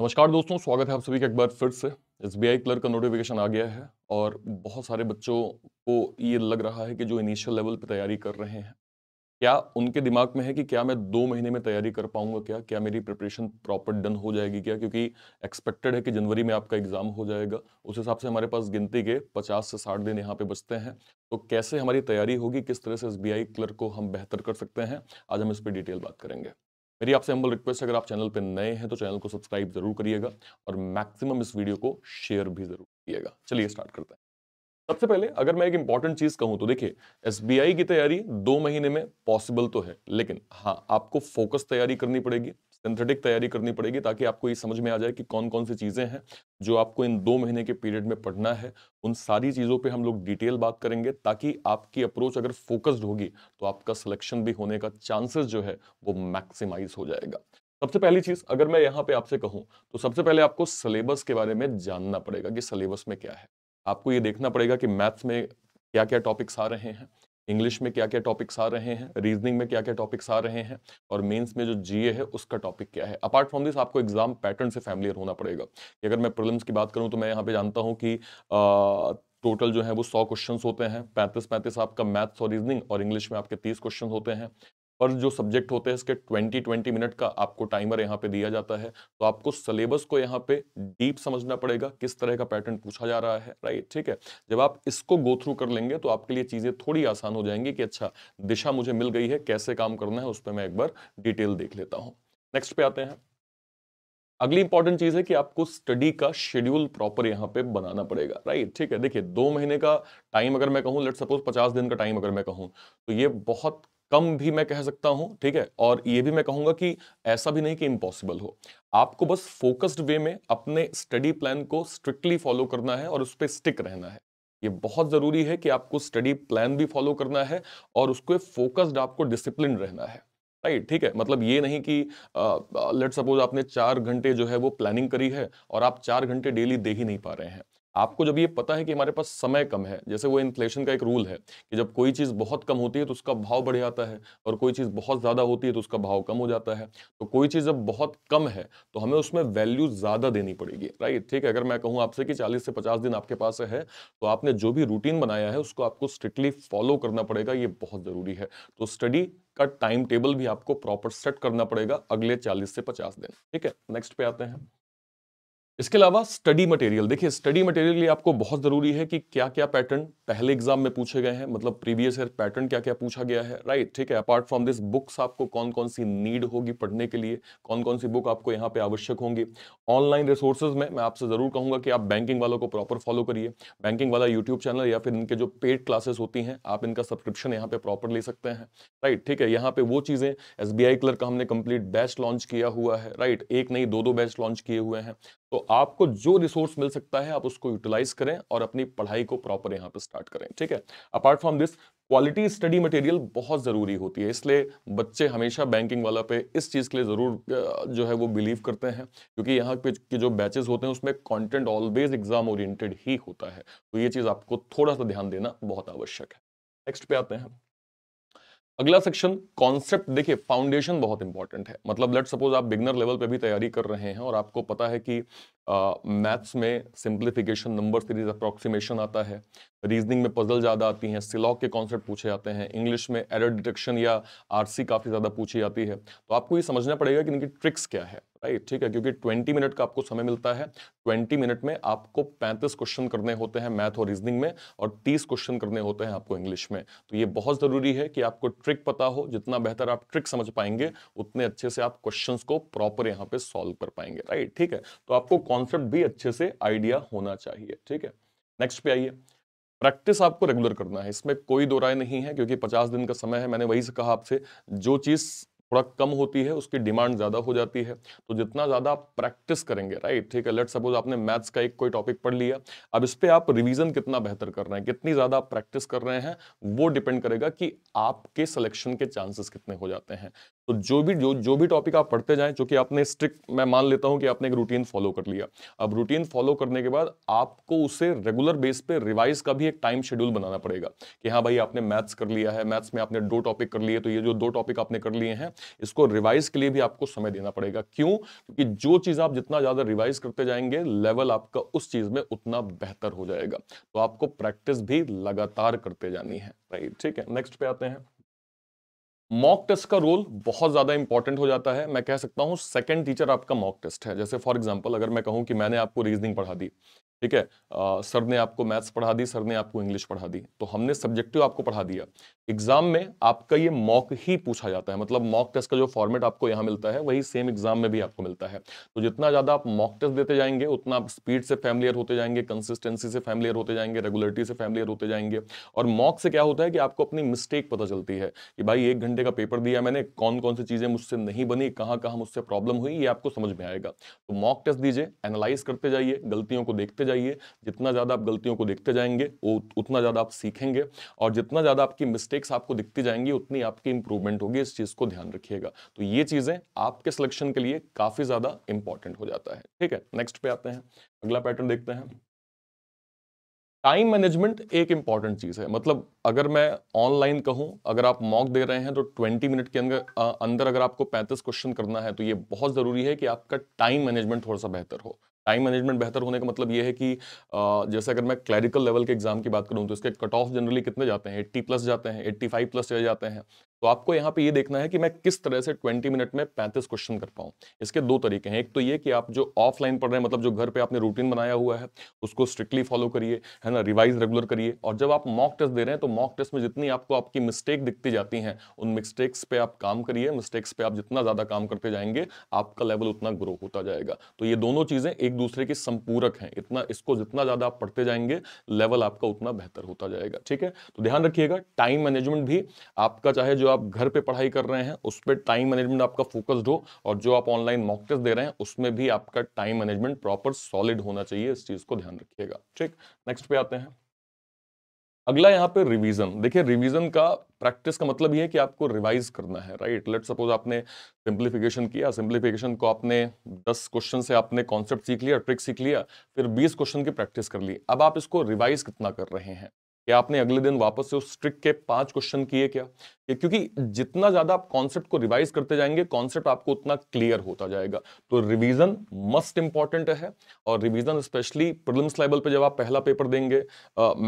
नमस्कार दोस्तों स्वागत है आप सभी का एक बार फिर से एस बी आई क्लर्क का नोटिफिकेशन आ गया है और बहुत सारे बच्चों को ये लग रहा है कि जो इनिशियल लेवल पे तैयारी कर रहे हैं क्या उनके दिमाग में है कि क्या मैं दो महीने में तैयारी कर पाऊंगा क्या क्या मेरी प्रिपरेशन प्रॉपर डन हो जाएगी क्या क्योंकि एक्सपेक्टेड है कि जनवरी में आपका एग्जाम हो जाएगा उस हिसाब से हमारे पास गिनती के 50 से 60 दिन यहाँ पे बचते हैं तो कैसे हमारी तैयारी होगी किस तरह से एस क्लर्क को हम बेहतर कर सकते हैं आज हम इस पर डिटेल बात करेंगे मेरी आपसे हम्बल रिक्वेस्ट अगर आप चैनल पर नए हैं तो चैनल को सब्सक्राइब जरूर करिएगा और मैक्सिमम इस वीडियो को शेयर भी जरूर करिएगा चलिए स्टार्ट करते हैं सबसे पहले अगर मैं एक इंपॉर्टेंट चीज कहूं तो देखिए एस की तैयारी दो महीने में पॉसिबल तो है लेकिन हाँ आपको फोकस तैयारी करनी पड़ेगी सिंथेटिक तैयारी करनी पड़ेगी ताकि आपको ये समझ में आ जाए कि कौन कौन सी चीज़ें हैं जो आपको इन दो महीने के पीरियड में पढ़ना है उन सारी चीज़ों पे हम लोग डिटेल बात करेंगे ताकि आपकी अप्रोच अगर फोकस्ड होगी तो आपका सिलेक्शन भी होने का चांसेस जो है वो मैक्सिमाइज हो जाएगा सबसे पहली चीज़ अगर मैं यहाँ पे आपसे कहूँ तो सबसे पहले आपको सिलेबस के बारे में जानना पड़ेगा कि सिलेबस में क्या है आपको ये देखना पड़ेगा कि मैथ्स में क्या क्या टॉपिक्स आ रहे हैं इंग्लिश में क्या क्या टॉपिक्स आ रहे हैं रीजनिंग में क्या क्या टॉपिक्स आ रहे हैं और मेंस में जो जीए है उसका टॉपिक क्या है अपार्ट फ्रॉम दिस आपको एग्जाम पैटर्न से फैमिलियर होना पड़ेगा कि अगर मैं प्रॉब्लम्स की बात करूं तो मैं यहाँ पे जानता हूँ कि आ, टोटल जो है वो सौ क्वेश्चन होते हैं पैंतीस पैंतीस आपका मैथ्स और रीजनिंग और इंग्लिश में आपके तीस क्वेश्चन होते हैं पर जो सब्जेक्ट होते हैं इसके 20 20 मिनट का आपको टाइमर यहाँ पे दिया जाता है तो आपको सिलेबस को यहाँ पे डीप समझना पड़ेगा किस तरह का पैटर्न पूछा जा रहा है राइट ठीक है जब आप इसको गो थ्रू कर लेंगे तो आपके लिए चीज़ें थोड़ी आसान हो जाएंगी कि अच्छा दिशा मुझे मिल गई है कैसे काम करना है उस पर मैं एक बार डिटेल देख लेता हूँ नेक्स्ट पे आते हैं अगली इंपॉर्टेंट चीज है कि आपको स्टडी का शेड्यूल प्रॉपर यहाँ पे बनाना पड़ेगा राइट ठीक है देखिए दो महीने का टाइम अगर मैं कहूँ लेट सपोज पचास दिन का टाइम अगर मैं कहूँ तो ये बहुत कम भी मैं कह सकता हूं ठीक है और ये भी मैं कहूंगा कि ऐसा भी नहीं कि इम्पॉसिबल हो आपको बस फोकस्ड वे में अपने स्टडी प्लान को स्ट्रिक्टली फॉलो करना है और उस पर स्टिक रहना है ये बहुत ज़रूरी है कि आपको स्टडी प्लान भी फॉलो करना है और उसको फोकस्ड आपको डिसिप्लिन रहना है राइट ठीक है मतलब ये नहीं कि लेट सपोज आपने चार घंटे जो है वो प्लानिंग करी है और आप चार घंटे डेली दे ही नहीं पा रहे हैं आपको जब ये पता है कि हमारे पास समय कम है जैसे वो इन्फ्लेशन का एक रूल है कि जब कोई चीज़ बहुत कम होती है तो उसका भाव बढ़ जाता है और कोई चीज़ बहुत ज़्यादा होती है तो उसका भाव कम हो जाता है तो कोई चीज़ जब बहुत कम है तो हमें उसमें वैल्यू ज़्यादा देनी पड़ेगी राइट ठीक है अगर मैं कहूँ आपसे कि चालीस से पचास दिन आपके पास है तो आपने जो भी रूटीन बनाया है उसको आपको स्ट्रिक्टली फॉलो करना पड़ेगा ये बहुत ज़रूरी है तो स्टडी का टाइम टेबल भी आपको प्रॉपर सेट करना पड़ेगा अगले चालीस से पचास दिन ठीक है नेक्स्ट पे आते हैं इसके अलावा स्टडी मटेरियल देखिए स्टडी मटेरियल ये आपको बहुत ज़रूरी है कि क्या क्या पैटर्न पहले एग्जाम में पूछे गए हैं मतलब प्रीवियस ईयर पैटर्न क्या क्या पूछा गया है राइट ठीक है अपार्ट फ्रॉम दिस बुक्स आपको कौन कौन सी नीड होगी पढ़ने के लिए कौन कौन सी बुक आपको यहाँ पे आवश्यक होंगी ऑनलाइन रिसोर्सेज में मैं आपसे ज़रूर कहूँगा कि आप बैंकिंग वालों को प्रॉपर फॉलो करिए बैंकिंग वाला यूट्यूब चैनल या फिर इनके जो पेड क्लासेस होती हैं आप इनका सब्सक्रिप्शन यहाँ पे प्रॉपर ले सकते हैं राइट ठीक है यहाँ पे वो चीज़ें एस बी क्लर्क का हमने कंप्लीट बैच लॉन्च किया हुआ है राइट एक नहीं दो दो बैच लॉन्च किए हुए हैं तो आपको जो रिसोर्स मिल सकता है आप उसको यूटिलाइज करें और अपनी पढ़ाई को प्रॉपर यहाँ पे स्टार्ट करें ठीक है apart from this quality study material बहुत ज़रूरी होती है इसलिए बच्चे हमेशा बैंकिंग वाला पे इस चीज़ के लिए ज़रूर जो है वो बिलीव करते हैं क्योंकि यहाँ पे के जो बैचेस होते हैं उसमें कंटेंट ऑलवेज एग्जाम ओरिएंटेड ही होता है तो ये चीज़ आपको थोड़ा सा ध्यान देना बहुत आवश्यक है नेक्स्ट पे आते हैं अगला सेक्शन कॉन्सेप्ट देखिए फाउंडेशन बहुत इंपॉर्टेंट है मतलब लेट सपोज आप बिगनर लेवल पे भी तैयारी कर रहे हैं और आपको पता है कि मैथ्स uh, में सिंप्लीफिकेशन नंबर सीरीज अप्रॉक्सीमेशन आता है रीजनिंग में पजल ज़्यादा आती हैं सिलॉक के कॉन्सेप्ट पूछे जाते हैं इंग्लिश में एरर डिटेक्शन या आरसी काफ़ी ज़्यादा पूछी जाती है तो आपको ये समझना पड़ेगा कि इनकी ट्रिक्स क्या है राइट ठीक है क्योंकि 20 मिनट का आपको समय मिलता है 20 मिनट में आपको 35 क्वेश्चन करने होते हैं मैथ और रीजनिंग में और 30 क्वेश्चन करने होते हैं आपको इंग्लिश में तो ये बहुत ज़रूरी है कि आपको ट्रिक पता हो जितना बेहतर आप ट्रिक समझ पाएंगे उतने अच्छे से आप क्वेश्चन को प्रॉपर यहाँ पे सॉल्व कर पाएंगे राइट ठीक है तो आपको कॉन्सेप्ट भी अच्छे से आइडिया होना चाहिए ठीक है नेक्स्ट पे आइए प्रैक्टिस आपको रेगुलर करना है इसमें कोई दो नहीं है क्योंकि 50 दिन का समय है मैंने वही से कहा आपसे जो चीज़ थोड़ा कम होती है उसकी डिमांड ज़्यादा हो जाती है तो जितना ज़्यादा आप प्रैक्टिस करेंगे राइट ठीक है लेट सपोज आपने मैथ्स का एक कोई टॉपिक पढ़ लिया अब इस पर आप रिविज़न कितना बेहतर कर रहे हैं कितनी ज़्यादा आप प्रैक्टिस कर रहे हैं वो डिपेंड करेगा कि आपके सिलेक्शन के चांसेस कितने हो जाते हैं तो जो भी जो जो भी टॉपिक आप पढ़ते जाएं जो कि आपने स्ट्रिक्ट मैं मान लेता हूं कि आपने एक रूटीन फॉलो कर लिया अब रूटीन फॉलो करने के बाद आपको उसे रेगुलर बेस पे रिवाइज का भी एक टाइम शेड्यूल बनाना पड़ेगा कि हाँ भाई आपने मैथ्स कर लिया है मैथ्स में आपने दो टॉपिक कर लिए तो ये जो दो टॉपिक आपने कर लिए हैं इसको रिवाइज के लिए भी आपको समय देना पड़ेगा क्यों क्योंकि जो चीज़ आप जितना ज़्यादा रिवाइज करते जाएंगे लेवल आपका उस चीज़ में उतना बेहतर हो जाएगा तो आपको प्रैक्टिस भी लगातार करते जानी है राइट ठीक है नेक्स्ट पे आते हैं मॉक टेस्ट का रोल बहुत ज़्यादा इंपॉर्टेंट हो जाता है मैं कह सकता हूं सेकंड टीचर आपका मॉक टेस्ट है जैसे फॉर एग्जांपल अगर मैं कहूं कि मैंने आपको रीजनिंग पढ़ा दी ठीक है आ, सर ने आपको मैथ्स पढ़ा दी सर ने आपको इंग्लिश पढ़ा दी तो हमने सब्जेक्टिव आपको पढ़ा दिया एग्जाम में आपका ये मॉक ही पूछा जाता है मतलब मॉक टेस्ट का जो फॉर्मेट आपको यहाँ मिलता है वही सेम एग्जाम में भी आपको मिलता है तो जितना ज़्यादा आप मॉक टेस्ट देते जाएंगे उतना आप स्पीड से फैमिलियर होते जाएंगे कंसिस्टेंसी से फैमिलियर होते जाएंगे रेगुलरिटी से फैमिलियर होते जाएंगे और मॉक से क्या होता है कि आपको अपनी मिस्टेक पता चलती है कि भाई एक घंटे घंटे का पेपर दिया मैंने कौन कौन सी चीज़ें मुझसे नहीं बनी कहाँ कहाँ मुझसे प्रॉब्लम हुई ये आपको समझ में आएगा तो मॉक टेस्ट दीजिए एनालाइज करते जाइए गलतियों को देखते जाइए जितना ज़्यादा आप गलतियों को देखते जाएंगे उतना ज़्यादा आप सीखेंगे और जितना ज़्यादा आपकी मिस्टेक्स आपको दिखती जाएंगी उतनी आपकी इंप्रूवमेंट होगी इस चीज़ को ध्यान रखिएगा तो ये चीज़ें आपके सिलेक्शन के लिए काफ़ी ज़्यादा इंपॉर्टेंट हो जाता है ठीक है नेक्स्ट पे आते हैं अगला पैटर्न देखते हैं टाइम मैनेजमेंट एक इंपॉर्टेंट चीज़ है मतलब अगर मैं ऑनलाइन कहूं अगर आप मॉक दे रहे हैं तो 20 मिनट के अंदर अंदर अगर आपको 35 क्वेश्चन करना है तो ये बहुत ज़रूरी है कि आपका टाइम मैनेजमेंट थोड़ा सा बेहतर हो टाइम मैनेजमेंट बेहतर होने का मतलब ये है कि जैसे अगर मैं क्लैरिकल लेवल के एग्जाम की बात करूँ तो इसके कट ऑफ जनरली कितने जाते हैं एट्टी प्लस जाते हैं एट्टी फाइव प्लस चले जाते हैं तो आपको यहाँ पे ये देखना है कि मैं किस तरह से 20 मिनट में 35 क्वेश्चन कर पाऊँ इसके दो तरीके हैं एक तो ये कि आप जो ऑफलाइन पढ़ रहे हैं मतलब जो घर पे आपने रूटीन बनाया हुआ है उसको स्ट्रिक्टली फॉलो करिए है ना रिवाइज रेगुलर करिए और जब आप मॉक टेस्ट दे रहे हैं तो मॉक टेस्ट में जितनी आपको आपकी मिस्टेक दिखती जाती हैं उन मिस्टेक्स पर आप काम करिए मिस्टेक्स पे आप जितना ज़्यादा काम करते जाएंगे आपका लेवल उतना ग्रो होता जाएगा तो ये दोनों चीज़ें एक दूसरे की संपूरक हैं इतना इसको जितना ज़्यादा आप पढ़ते जाएंगे लेवल आपका उतना बेहतर होता जाएगा ठीक है तो ध्यान रखिएगा टाइम मैनेजमेंट भी आपका चाहे जो आप घर पे पढ़ाई कर रहे हैं उस पर टाइम मैनेजमेंट आपका फोकस्ड हो और जो आप ऑनलाइन मॉक टेस्ट दे रहे हैं उसमें भी आपका टाइम मैनेजमेंट प्रॉपर सॉलिड होना चाहिए इस चीज़ को ध्यान रखिएगा ठीक नेक्स्ट पे आते हैं अगला यहाँ पे रिवीजन देखिए रिवीजन का प्रैक्टिस का मतलब ये है कि आपको रिवाइज करना है राइट लेट सपोज आपने सिंप्लीफिकेशन किया सिंप्लीफिकेशन को आपने 10 क्वेश्चन से आपने कॉन्सेप्ट सीख लिया ट्रिक सीख लिया फिर 20 क्वेश्चन की प्रैक्टिस कर ली अब आप इसको रिवाइज कितना कर रहे हैं या आपने अगले दिन वापस से उस ट्रिक के पांच क्वेश्चन किए क्या क्योंकि जितना ज्यादा आप कॉन्सेप्ट को रिवाइज करते जाएंगे कॉन्सेप्ट आपको उतना क्लियर होता जाएगा तो रिवीजन मस्ट इंपॉर्टेंट है और रिवीजन स्पेशली प्रिलिम्स लेवल पे जब आप पहला पेपर देंगे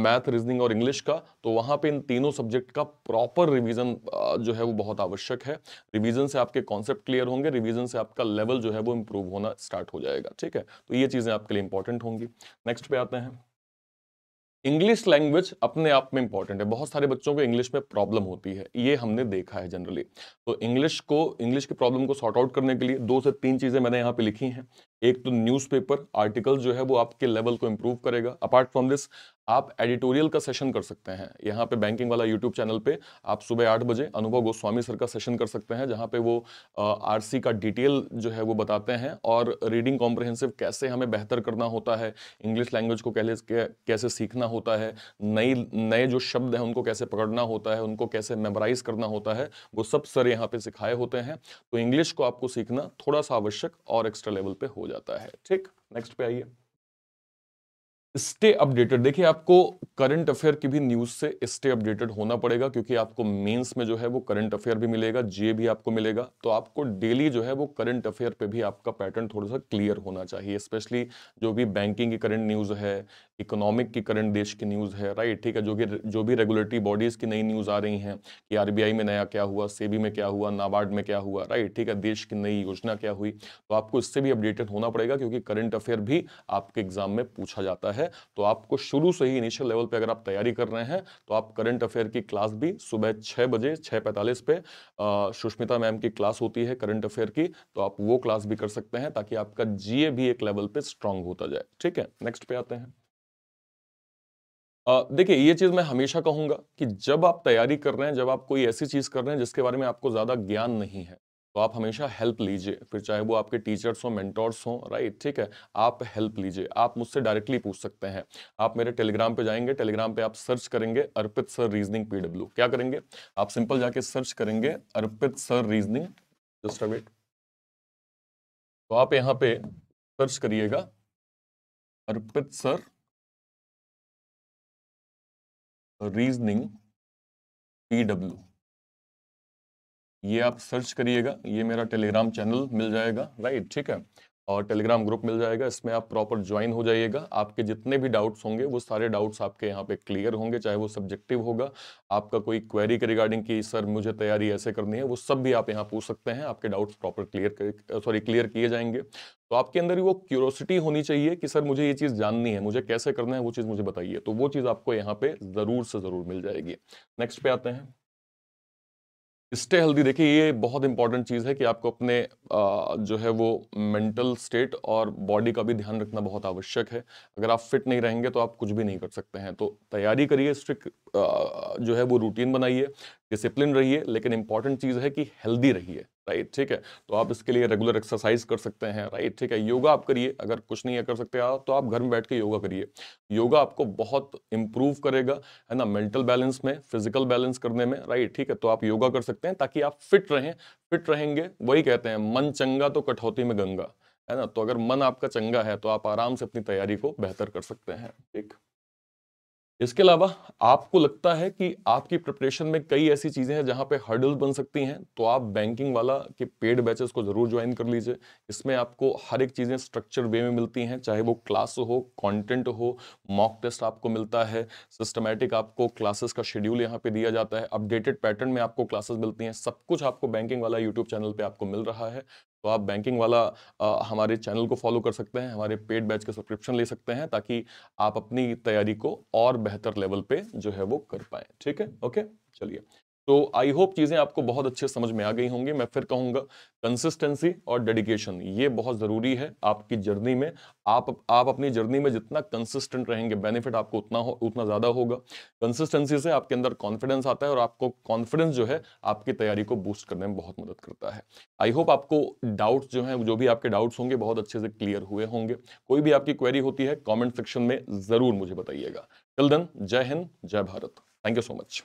मैथ रीजनिंग और इंग्लिश का तो वहां पे इन तीनों सब्जेक्ट का प्रॉपर रिविजन जो है वो बहुत आवश्यक है रिविजन से आपके कॉन्सेप्ट क्लियर होंगे रिविजन से आपका लेवल जो है वो इंप्रूव होना स्टार्ट हो जाएगा ठीक है तो ये चीजें आपके लिए इंपॉर्टेंट होंगी नेक्स्ट पे आते हैं इंग्लिश लैंग्वेज अपने आप में इंपॉर्टेंट है बहुत सारे बच्चों को इंग्लिश में प्रॉब्लम होती है ये हमने देखा है जनरली तो इंग्लिश को इंग्लिश की प्रॉब्लम को सॉर्ट आउट करने के लिए दो से तीन चीज़ें मैंने यहाँ पे लिखी हैं एक तो न्यूज़पेपर आर्टिकल जो है वो आपके लेवल को इम्प्रूव करेगा अपार्ट फ्रॉम दिस आप एडिटोरियल का सेशन कर सकते हैं यहाँ पे बैंकिंग वाला यूट्यूब चैनल पे आप सुबह आठ बजे अनुभव गोस्वामी सर का सेशन कर सकते हैं जहाँ पे वो आरसी का डिटेल जो है वो बताते हैं और रीडिंग कॉम्प्रहेंसिव कैसे हमें बेहतर करना होता है इंग्लिश लैंग्वेज को कैसे सीखना होता है नई नए जो शब्द हैं उनको कैसे पकड़ना होता है उनको कैसे मेमोराइज करना होता है वो सब सर यहाँ पे सिखाए होते हैं तो इंग्लिश को आपको सीखना थोड़ा सा आवश्यक और एक्स्ट्रा लेवल पे हो जाता है ठीक नेक्स्ट पे आइए स्टे अपडेटेड देखिए आपको करंट अफेयर की भी न्यूज से स्टे अपडेटेड होना पड़ेगा क्योंकि आपको मेंस में जो है वो करंट अफेयर भी मिलेगा जे भी आपको मिलेगा तो आपको डेली जो है वो करंट अफेयर पे भी आपका पैटर्न थोड़ा सा क्लियर होना चाहिए स्पेशली जो भी बैंकिंग की करंट न्यूज है इकोनॉमिक की करंट देश की न्यूज है राइट ठीक है जो कि जो भी रेगुलेटरी बॉडीज की नई न्यूज आ रही है कि आर में नया क्या हुआ सेबी में क्या हुआ नाबार्ड में क्या हुआ राइट ठीक है देश की नई योजना क्या हुई तो आपको इससे भी अपडेटेड होना पड़ेगा क्योंकि करंट अफेयर भी आपके एग्जाम में पूछा जाता है है तो आपको शुरू से ही इनिशियल लेवल पे अगर आप तैयारी कर रहे हैं तो आप करंट अफेयर की क्लास भी सुबह छः बजे छः पैंतालीस पे सुष्मिता मैम की क्लास होती है करंट अफेयर की तो आप वो क्लास भी कर सकते हैं ताकि आपका जीए भी एक लेवल पे स्ट्रांग होता जाए ठीक है नेक्स्ट पे आते हैं देखिए ये चीज़ मैं हमेशा कहूंगा कि जब आप तैयारी कर रहे हैं जब आप कोई ऐसी चीज़ कर रहे हैं जिसके बारे में आपको ज़्यादा ज्ञान नहीं है तो आप हमेशा हेल्प लीजिए फिर चाहे वो आपके टीचर्स हों मेंटर्स हों राइट ठीक है आप हेल्प लीजिए आप मुझसे डायरेक्टली पूछ सकते हैं आप मेरे टेलीग्राम पे जाएंगे टेलीग्राम पे आप सर्च करेंगे अर्पित सर रीजनिंग पीडब्ल्यू क्या करेंगे आप सिंपल जाके सर्च करेंगे Arpit sir reasoning just await तो आप यहाँ पे सर्च करिएगा अर्पित सर रीजनिंग पीडब्ल्यू ये आप सर्च करिएगा ये मेरा टेलीग्राम चैनल मिल जाएगा राइट ठीक है और टेलीग्राम ग्रुप मिल जाएगा इसमें आप प्रॉपर ज्वाइन हो जाइएगा आपके जितने भी डाउट्स होंगे वो सारे डाउट्स आपके यहाँ पे क्लियर होंगे चाहे वो सब्जेक्टिव होगा आपका कोई क्वेरी के रिगार्डिंग कि सर मुझे तैयारी ऐसे करनी है वो सब भी आप यहाँ पूछ सकते हैं आपके doubts proper clear sorry clear किए जाएंगे तो आपके अंदर वो क्यूरोसिटी होनी चाहिए कि सर मुझे ये चीज़ जाननी है मुझे कैसे करना है वो चीज़ मुझे बताइए तो वो चीज़ आपको यहाँ पे ज़रूर से ज़रूर मिल जाएगी नेक्स्ट पे आते हैं स्टे हेल्दी देखिए ये बहुत इंपॉर्टेंट चीज़ है कि आपको अपने आ, जो है वो मेंटल स्टेट और बॉडी का भी ध्यान रखना बहुत आवश्यक है अगर आप फिट नहीं रहेंगे तो आप कुछ भी नहीं कर सकते हैं तो तैयारी करिए स्ट्रिक्ट जो है वो रूटीन बनाइए डिसिप्लिन रहिए लेकिन इंपॉर्टेंट चीज़ है कि हेल्दी रहिए राइट ठीक है तो आप इसके लिए रेगुलर एक्सरसाइज कर सकते हैं राइट ठीक है योगा आप करिए अगर कुछ नहीं कर सकते आप तो आप घर में बैठ के योगा करिए योगा आपको बहुत इंप्रूव करेगा है ना मेंटल बैलेंस में फिजिकल बैलेंस करने में राइट ठीक है तो आप योगा कर सकते हैं ताकि आप फिट रहें फिट रहेंगे वही कहते हैं मन चंगा तो कठौती में गंगा है ना तो अगर मन आपका चंगा है तो आप आराम से अपनी तैयारी को बेहतर कर सकते हैं ठीक इसके अलावा आपको लगता है कि आपकी प्रिपरेशन में कई ऐसी चीज़ें हैं जहां पे हर्डल्स बन सकती हैं तो आप बैंकिंग वाला के पेड बैचेस को ज़रूर ज्वाइन कर लीजिए इसमें आपको हर एक चीज़ें स्ट्रक्चर वे में मिलती हैं चाहे वो क्लास हो कंटेंट हो मॉक टेस्ट आपको मिलता है सिस्टमेटिक आपको क्लासेस का शेड्यूल यहाँ पे दिया जाता है अपडेटेड पैटर्न में आपको क्लासेस मिलती हैं सब कुछ आपको बैंकिंग वाला यूट्यूब चैनल पर आपको मिल रहा है तो आप बैंकिंग वाला आ, हमारे चैनल को फॉलो कर सकते हैं हमारे पेड बैच का सब्सक्रिप्शन ले सकते हैं ताकि आप अपनी तैयारी को और बेहतर लेवल पे जो है वो कर पाए ठीक है ओके चलिए तो आई होप चीज़ें आपको बहुत अच्छे समझ में आ गई होंगी मैं फिर कहूँगा कंसिस्टेंसी और डेडिकेशन ये बहुत ज़रूरी है आपकी जर्नी में आप आप अपनी जर्नी में जितना कंसिस्टेंट रहेंगे बेनिफिट आपको उतना हो उतना ज़्यादा होगा कंसिस्टेंसी से आपके अंदर कॉन्फिडेंस आता है और आपको कॉन्फिडेंस जो है आपकी तैयारी को बूस्ट करने में बहुत मदद करता है आई होप आपको डाउट्स जो हैं जो भी आपके डाउट्स होंगे बहुत अच्छे से क्लियर हुए होंगे कोई भी आपकी क्वेरी होती है कॉमेंट सेक्शन में ज़रूर मुझे बताइएगा टिल देन जय हिंद जय Bharat thank you so much